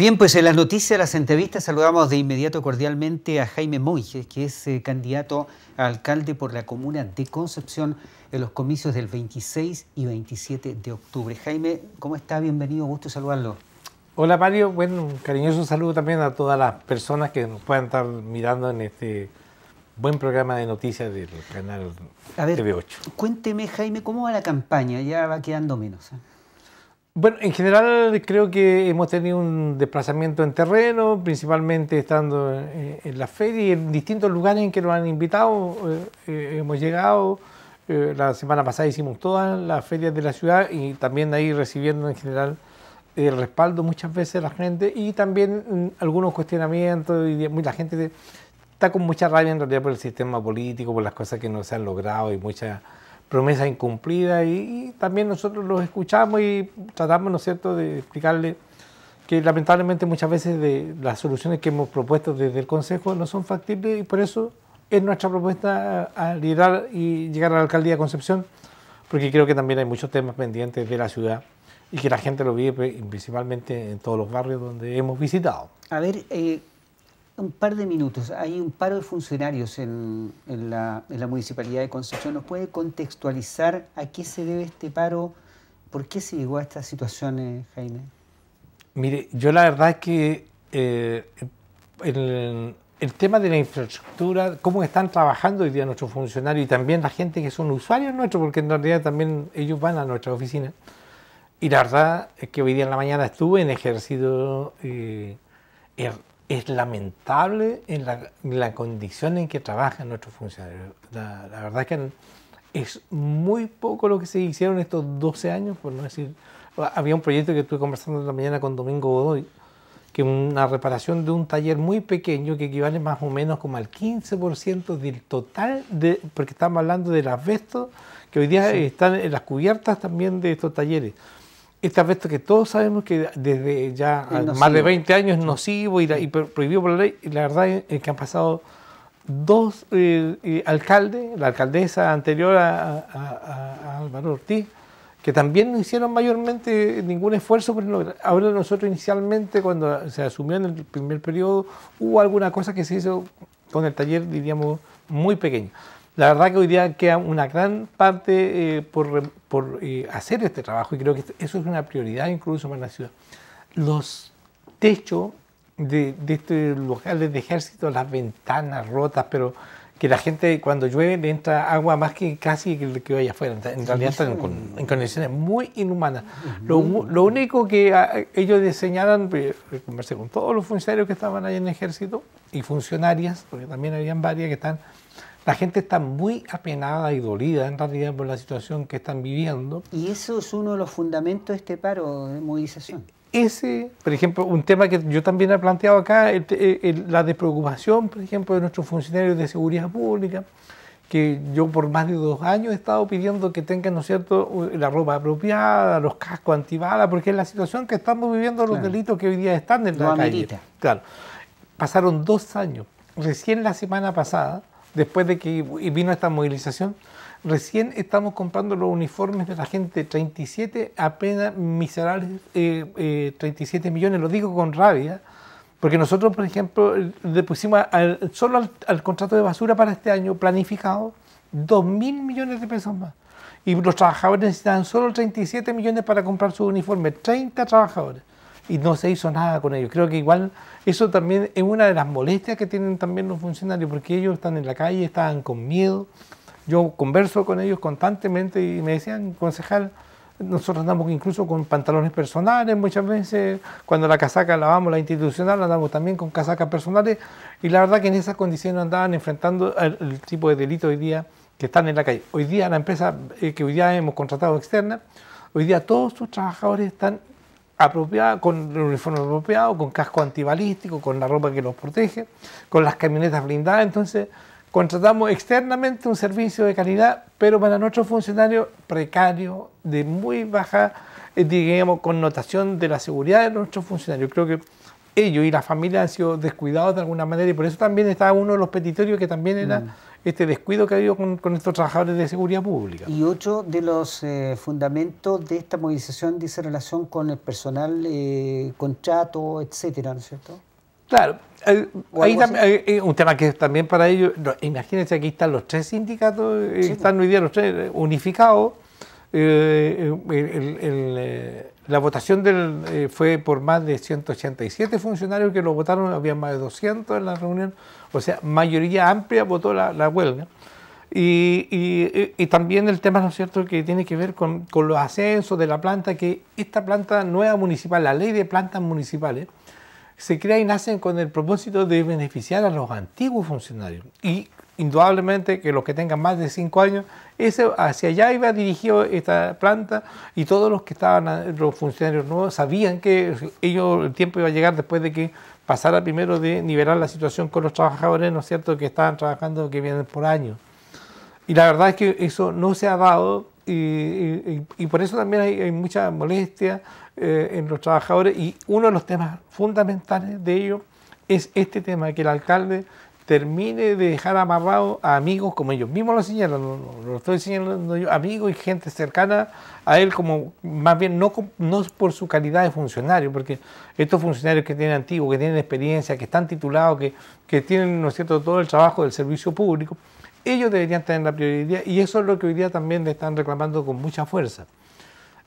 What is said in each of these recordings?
Bien, pues en las noticias, las entrevistas, saludamos de inmediato cordialmente a Jaime Moyes, que es eh, candidato a alcalde por la comuna de Concepción en los comicios del 26 y 27 de octubre. Jaime, ¿cómo está? Bienvenido, gusto saludarlo. Hola Mario, bueno, cariñoso saludo también a todas las personas que nos puedan estar mirando en este buen programa de noticias del canal TV8. Cuénteme Jaime, ¿cómo va la campaña? Ya va quedando menos. ¿eh? Bueno, en general creo que hemos tenido un desplazamiento en terreno, principalmente estando eh, en, la feria y en distintos lugares en que nos han invitado. Eh, eh, hemos llegado, la semana pasada hicimos todas las ferias de la ciudad y también ahí recibiendo en general el respaldo muchas veces de la gente y también mm, algunos cuestionamientos y la gente está con mucha rabia en realidad por el sistema político, por las cosas que no se han logrado y mucha promesa incumplida y, también nosotros los escuchamos y tratamos, ¿no es cierto?, de explicarle que lamentablemente muchas veces de las soluciones que hemos propuesto desde el Consejo no son factibles y por eso es nuestra propuesta a, liderar y llegar a la alcaldía de Concepción, porque creo que también hay muchos temas pendientes de la ciudad y que la gente lo vive pues, principalmente en todos los barrios donde hemos visitado. A ver, eh, un par de minutos. Hay un paro de funcionarios en, la, Municipalidad de Concepción. ¿Nos puede contextualizar a qué se debe este paro? ¿Por qué se llegó a estas situaciones, Jaime? Mire, yo la verdad es que eh, el, tema de la infraestructura, cómo están trabajando hoy día nuestros funcionarios y también la gente que son usuarios nuestros, porque en realidad también ellos van a nuestra oficina. Y la verdad es que hoy día en la mañana estuve en ejercicio... Eh, er, es lamentable en la, condición en que trabajan nuestros funcionarios. La, verdad es que es muy poco lo que se hicieron estos 12 años, por no decir... Había un proyecto que estuve conversando esta la mañana con Domingo Godoy, que una reparación de un taller muy pequeño que equivale más o menos como al 15% del total, de, porque estamos hablando de las asbesto, que hoy día están en las cubiertas también de estos talleres. Este aspecto que todos sabemos que desde ya más de 20 años es nocivo y, prohibido por la ley, y la verdad es que han pasado dos eh, eh, alcaldes, la alcaldesa anterior a, Álvaro Ortiz, que también no hicieron mayormente ningún esfuerzo por Ahora nosotros inicialmente, cuando se asumió en el primer periodo, hubo alguna cosa que se hizo con el taller, diríamos, muy pequeño. La verdad que hoy día queda una gran parte eh, por, por eh, hacer este trabajo y creo que eso es una prioridad incluso para la ciudad. Los techos de, estos locales de este ejército, las ventanas rotas, pero que la gente cuando llueve le entra agua más que casi que, vaya afuera. En realidad están en, condiciones muy inhumanas. Lo, lo único que ah, ellos señalan, eh, conversé con todos los funcionarios que estaban ahí en ejército y funcionarias, porque también habían varias que están la gente está muy apenada y dolida en realidad por la situación que están viviendo. Y eso es uno de los fundamentos de este paro de movilización. Ese, por ejemplo, un tema que yo también he planteado acá, eh, la despreocupación, por ejemplo, de nuestros funcionarios de seguridad pública, que yo por más de dos años he estado pidiendo que tengan, ¿no es cierto?, la ropa apropiada, los cascos antibalas, porque es la situación que estamos viviendo los delitos que hoy día están en la calle. Claro. Pasaron dos años. Recién la semana pasada, después de que vino esta movilización, recién estamos comprando los uniformes de la gente, 37 apenas miserables, 37 eh, eh, millones, lo digo con rabia, porque nosotros, por ejemplo, le pusimos al, solo al, contrato de basura para este año planificado 2 mil millones de pesos más. Y los trabajadores necesitan solo 37 millones para comprar su uniforme, 30 trabajadores y no se hizo nada con ellos. Creo que igual eso también es una de las molestias que tienen también los funcionarios, porque ellos están en la calle, estaban con miedo. Yo converso con ellos constantemente y me decían, concejal, nosotros andamos incluso con pantalones personales muchas veces, cuando la casaca lavamos la institucional, andamos también con casacas personales, y la verdad que en esas condiciones andaban enfrentando el, tipo de delito hoy día que están en la calle. Hoy día la empresa eh, que hoy día hemos contratado externa, hoy día todos sus trabajadores están apropiada, con el uniforme apropiado, con casco antibalístico, con la ropa que los protege, con las camionetas blindadas. Entonces, contratamos externamente un servicio de calidad, pero para nuestros funcionarios precario, de muy baja, eh, digamos, connotación de la seguridad de nuestros funcionarios. Creo que ellos y la familia han sido descuidados de alguna manera y por eso también estaba uno de los petitorios que también era... Mm este descuido que ha habido con, estos trabajadores de seguridad pública. Y otro de los eh, fundamentos de esta movilización dice relación con el personal, eh, contrato, etcétera, ¿no es cierto? Claro, también, un tema que también para ellos, imagínense aquí están los tres sindicatos, eh, están pues. hoy día los tres unificados, el la votación eh, fue por más de 187 funcionarios que lo votaron, había más de 200 en la reunión, o sea, mayoría amplia votó la, huelga. Y, también el tema, ¿no es cierto?, que tiene que ver con, los ascensos de la planta, que esta planta nueva municipal, la ley de plantas municipales, se crea y nace con el propósito de beneficiar a los antiguos funcionarios. Y indudablemente que los que tengan más de 5 años, ese, hacia allá iba dirigido esta planta y todos los que estaban, ah, los funcionarios nuevos, sabían que ellos, el tiempo iba a llegar después de que pasara primero de nivelar la situación con los trabajadores, ¿no es cierto?, que estaban trabajando, que vienen por años. Y la verdad es que eso no se ha dado y, por eso también hay, mucha molestia eh, en los trabajadores y uno de los temas fundamentales de ello es este tema, que el alcalde termine de dejar amarrado a amigos, como ellos Mismo lo señalan, lo estoy señalando yo, amigos y gente cercana a él, como más bien no, no por su calidad de funcionario, porque estos funcionarios que tienen antiguo, que tienen experiencia, que están titulados, que, tienen, ¿no todo el trabajo del servicio público, ellos deberían tener la prioridad y eso es lo que hoy día también le están reclamando con mucha fuerza.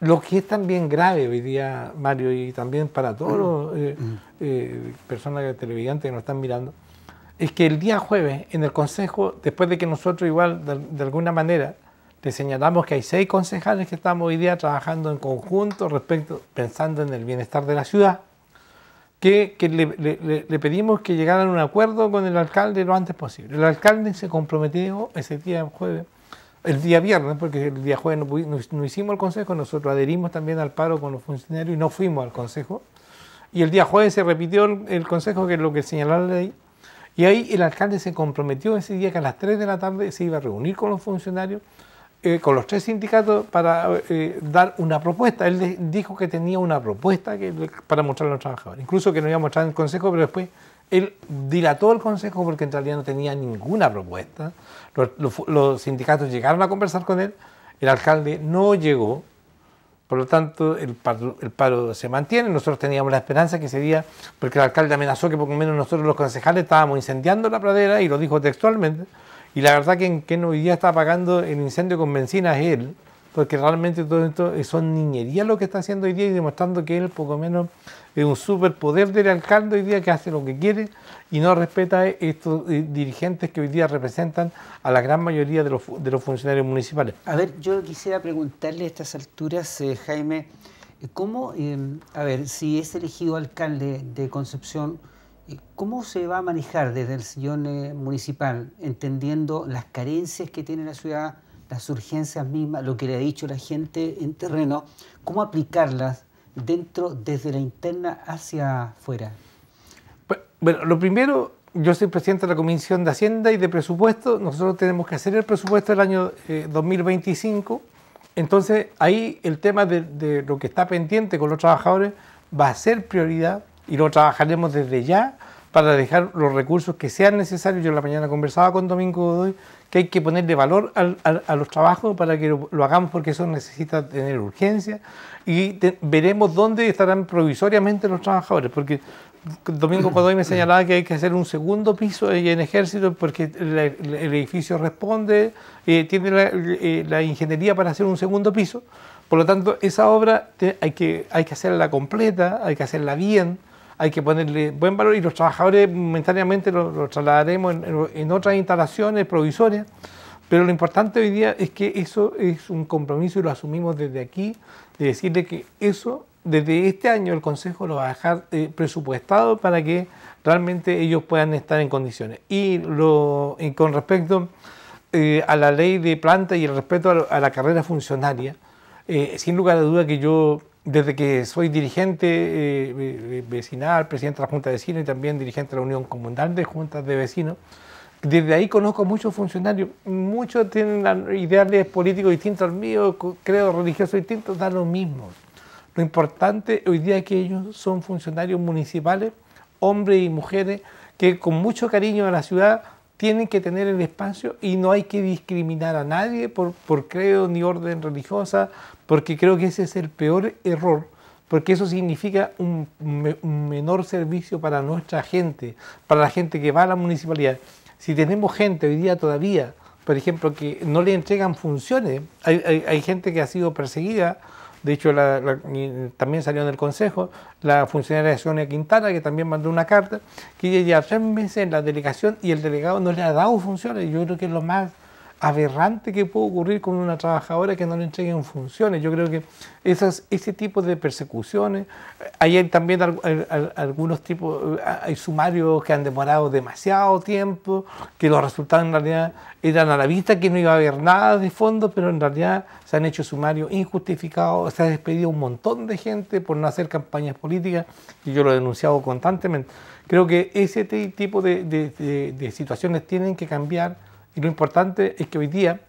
Lo que es también grave hoy día, Mario, y también para todos los eh, mm. eh, personas televidentes que nos están mirando, es que el día jueves en el Consejo, después de que nosotros igual de, alguna manera le señalamos que hay seis concejales que estamos hoy día trabajando en conjunto respecto, pensando en el bienestar de la ciudad, que, le, pedimos que llegaran a un acuerdo con el alcalde lo antes posible. El alcalde se comprometió ese día jueves, el día viernes, porque el día jueves no, hicimos el consejo, nosotros adherimos también al paro con los funcionarios y no fuimos al consejo. Y el día jueves se repitió el, el consejo, que es lo que señaló la ley, y ahí el alcalde se comprometió ese día que a las 3 de la tarde se iba a reunir con los funcionarios, eh, con los tres sindicatos, para eh, dar una propuesta. Él dijo que tenía una propuesta que, para mostrar a los trabajadores, incluso que no iba a mostrar en el Consejo, pero después él dilató el Consejo porque en realidad no tenía ninguna propuesta. los sindicatos llegaron a conversar con él, el alcalde no llegó, por lo tanto, el paro, se mantiene. Nosotros teníamos la esperanza que sería día, porque el alcalde amenazó que poco menos nosotros los concejales estábamos incendiando la pradera y lo dijo textualmente. Y la verdad que en que hoy día está apagando el incendio con benzina él porque realmente todo esto son niñerías lo que está haciendo hoy día y demostrando que él poco menos es un superpoder del alcalde hoy día que hace lo que quiere y no respeta estos eh, dirigentes que hoy día representan a la gran mayoría de los, funcionarios municipales. A ver, yo quisiera preguntarle a estas alturas, eh, Jaime, ¿cómo, em, a ver, si es elegido alcalde de Concepción, eh, ¿Cómo se va a manejar desde el sillón municipal, entendiendo las carencias que tiene la ciudad, las urgencias mismas, lo que le ha dicho la gente en terreno, cómo aplicarlas dentro, desde la interna hacia afuera? Pues, bueno, lo primero, yo soy presidente de la Comisión de Hacienda y de Presupuesto, nosotros tenemos que hacer el presupuesto del año 2025, eh, entonces ahí el tema de, de lo que está pendiente con los trabajadores va a ser prioridad y lo trabajaremos desde ya para dejar los recursos que sean necesarios. Yo la mañana conversaba con Domingo Godoy que hay que ponerle valor a los trabajos para que lo, hagamos porque eso necesita tener urgencia y veremos dónde estarán provisoriamente los trabajadores, porque Domingo Godoy me señalaba que hay que hacer un segundo piso en ejército porque el edificio responde, eh, tiene eh, la, ingeniería para hacer un segundo piso, por lo tanto esa obra hay, que, hay que hacerla completa, hay que hacerla bien hay que ponerle buen valor y los trabajadores momentáneamente los, trasladaremos en, otras instalaciones provisorias, pero lo importante hoy día es que eso es un compromiso y lo asumimos desde aquí, de decirle que eso desde este año el Consejo lo va a dejar eh, presupuestado para que realmente ellos puedan estar en condiciones. Y, lo, con respecto eh, a la ley de planta y el respeto a, la carrera funcionaria, eh, sin lugar a duda que yo desde que soy dirigente eh, vecinal, presidente de la Junta de Vecinos y también dirigente de la Unión Comunal de Juntas de Vecinos, desde ahí conozco a muchos funcionarios. Muchos tienen ideales políticos distintos al mío, creo religiosos distintos, da lo mismo. Lo importante hoy día es que ellos son funcionarios municipales, hombres y mujeres, que con mucho cariño a la ciudad tienen que tener el espacio y no hay que discriminar a nadie por, por credo ni orden religiosa, porque creo que ese es el peor error, porque eso significa un, menor servicio para nuestra gente, para la gente que va a la municipalidad. Si tenemos gente hoy día todavía, por ejemplo, que no le entregan funciones, hay gente que ha sido perseguida de hecho, la, también salió en el Consejo la funcionaria Sonia Quintana, que también mandó una carta, que ella ya en la delegación y el delegado no le ha dado funciones. Yo creo que es lo más aberrante que puede ocurrir con una trabajadora que no le entreguen funciones. Yo creo que esas, ese tipo de persecuciones, eh, hay también algunos tipos, eh, hay sumarios que han demorado demasiado tiempo, que los resultados en realidad eran a la vista, que no iba a haber nada de fondo, pero en realidad se han hecho sumarios injustificados, se ha despedido un montón de gente por no hacer campañas políticas, y yo lo he denunciado constantemente. Creo que ese tipo de, de situaciones tienen que cambiar y lo importante es que hoy día,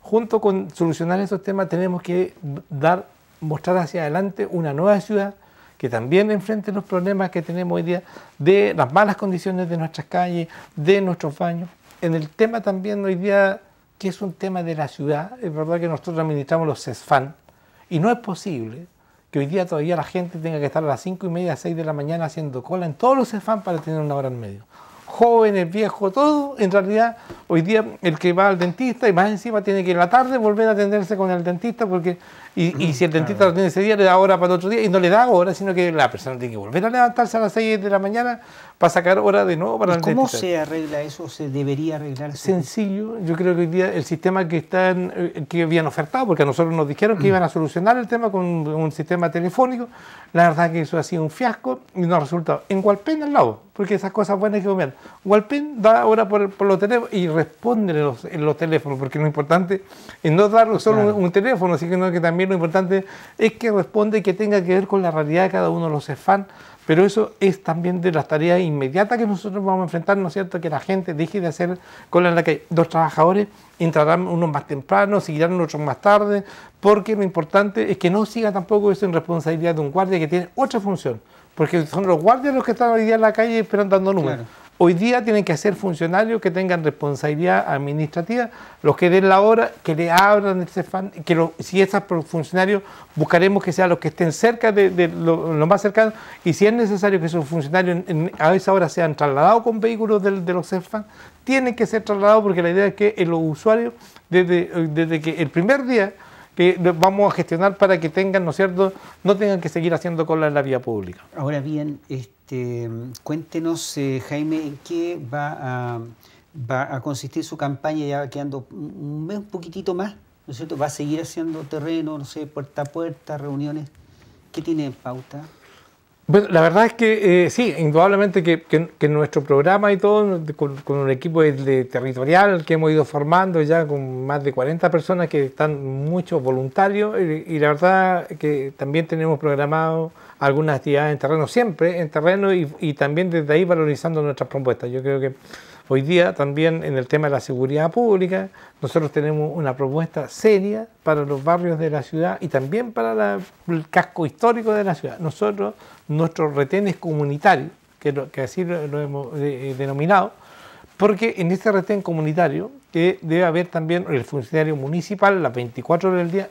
junto con solucionar esos temas, tenemos que dar, mostrar hacia adelante una nueva ciudad que también enfrente los problemas que tenemos hoy día de las malas condiciones de nuestras calles, de nuestros baños. En el tema también hoy día, que es un tema de la ciudad, es verdad que nosotros administramos los CESFAN y no es posible que hoy día todavía la gente tenga que estar a las 5 y media, 6 de la mañana haciendo cola en todos los CESFAN para tener una hora en medio jóvenes, viejos, todo, en realidad hoy día el que va al dentista y más encima tiene que en la tarde volver a atenderse con el dentista porque y, si el dentista lo tiene ese día, le da hora para otro día y no le da hora, sino que la persona tiene que volver a levantarse a las 6 de la mañana para sacar hora de nuevo para el ¿Cómo se arregla eso? ¿Se debería arreglar? Sencillo, yo creo que hoy día el sistema que, están, eh, que habían ofertado, porque a nosotros nos dijeron que mm. iban a solucionar el tema con un sistema telefónico, la verdad que eso ha sido un fiasco y no ha resultado. En Walpen al lado, porque esas cosas buenas que comer. Walpen da hora por, los teléfonos y responde en los, teléfonos, porque lo importante es no dar solo un, un teléfono, sino que también lo importante es que responde que tenga que ver con la realidad de cada uno de los fans, pero eso es también de las tareas inmediatas que nosotros vamos a enfrentar, ¿no es cierto? Que la gente deje de hacer cola en la calle. dos trabajadores entrarán unos más temprano, seguirán otros más tarde, porque lo importante es que no siga tampoco eso en responsabilidad de un guardia que tiene otra función, porque son los guardias los que están hoy día en la calle esperando dando números. Hoy día tienen que ser funcionarios que tengan responsabilidad administrativa, los que den la hora, que le abran el CEFAN, que si esos funcionarios buscaremos que sean los que estén cerca de, lo, más cercano y si es necesario que esos funcionarios a esa hora sean trasladados con vehículos de, los CEFAN, tienen que ser trasladados porque la idea es que los usuarios desde, desde que el primer día vamos a gestionar para que tengan, ¿no es cierto?, no tengan que seguir haciendo cola en la vía pública. Ahora bien, este, cuéntenos, eh, Jaime, en qué va a, consistir su campaña, ya quedando un un poquitito más, ¿no es cierto? ¿Va a seguir haciendo terreno, no sé, puerta a puerta, reuniones? ¿Qué tiene en pauta? Bueno, la verdad es que eh, sí, indudablemente que, nuestro programa y todo, con, con un equipo de, territorial que hemos ido formando ya con más de 40 personas que están muchos voluntarios y, la verdad que también tenemos programado algunas actividades en terreno, siempre en terreno y, y también desde ahí valorizando nuestras propuestas. Yo creo que Hoy día también en el tema de la seguridad pública, nosotros tenemos una propuesta seria para los barrios de la ciudad y también para el casco histórico de la ciudad. Nosotros, nuestros retenes comunitarios, que, que así lo, hemos eh, eh, denominado, porque en este retén comunitario que debe haber también el funcionario municipal las 24 horas del día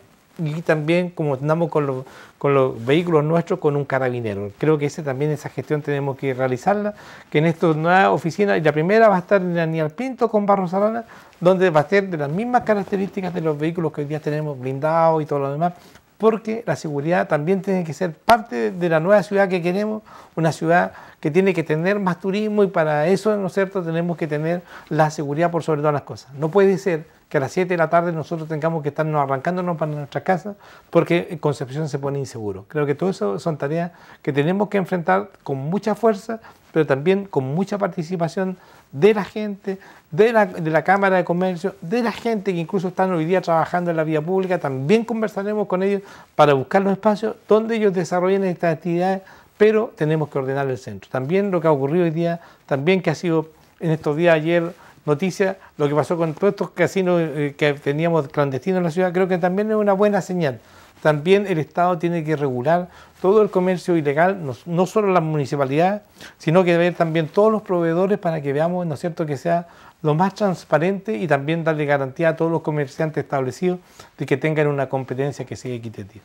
y también como andamos con los, con los vehículos nuestros con un carabinero. Creo que ese, también esa gestión tenemos que realizarla, que en esta nueva oficina, y la primera va a estar en Daniel Pinto con Barros Arana, donde va a ser de las mismas características de los vehículos que hoy día tenemos blindados y todo lo demás, porque la seguridad también tiene que ser parte de la nueva ciudad que queremos, una ciudad que tiene que tener más turismo y para eso, ¿no es cierto?, tenemos que tener la seguridad por sobre todas las cosas. No puede ser que a las 7 de la tarde nosotros tengamos que estarnos arrancándonos para nuestras casas porque Concepción se pone inseguro. Creo que todo eso son tareas que tenemos que enfrentar con mucha fuerza, pero también con mucha participación de la gente, de la, de la Cámara de Comercio, de la gente que incluso están hoy día trabajando en la vía pública. También conversaremos con ellos para buscar los espacios donde ellos desarrollen estas actividades, pero tenemos que ordenar el centro. También lo que ha ocurrido hoy día, también que ha sido en estos días ayer, noticia, lo que pasó con todos estos casinos eh, que teníamos clandestinos en la ciudad, creo que también es una buena señal. También el Estado tiene que regular todo el comercio ilegal, no, solo la municipalidad, sino que debe ver también todos los proveedores para que veamos, ¿no es cierto?, que sea lo más transparente y también darle garantía a todos los comerciantes establecidos de que tengan una competencia que sea equitativa.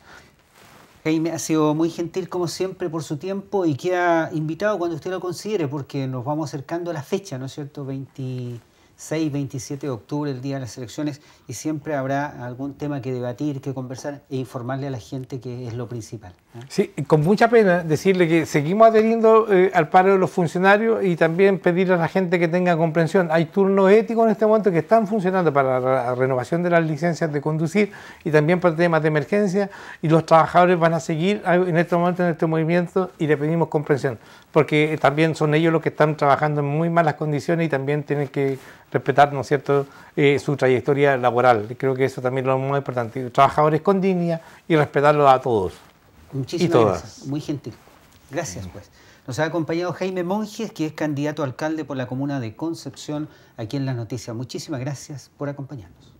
Jaime ha sido muy gentil como siempre por su tiempo y queda invitado cuando usted lo considere porque nos vamos acercando a la fecha, ¿no es cierto? 20... 6, 27 de octubre, el día de las elecciones, y siempre habrá algún tema que debatir, que conversar e informarle a la gente que es lo principal. Sí, con mucha pena decirle que seguimos adheriendo eh, al paro de los funcionarios y también pedirle a la gente que tenga comprensión. Hay turnos éticos en este momento que están funcionando para la renovación de las licencias de conducir y también para temas de emergencia y los trabajadores van a seguir en este momento en este movimiento y le pedimos comprensión porque también son ellos los que están trabajando en muy malas condiciones y también tienen que respetar, ¿no es cierto?, eh, su trayectoria laboral. Creo que eso también es lo más importante. Trabajadores con dignidad y respetarlos a todos. Muchísimas gracias. Muy gentil. Gracias, pues. Nos ha acompañado Jaime Monjes, que es candidato a alcalde por la comuna de Concepción, aquí en La Noticia. Muchísimas gracias por acompañarnos.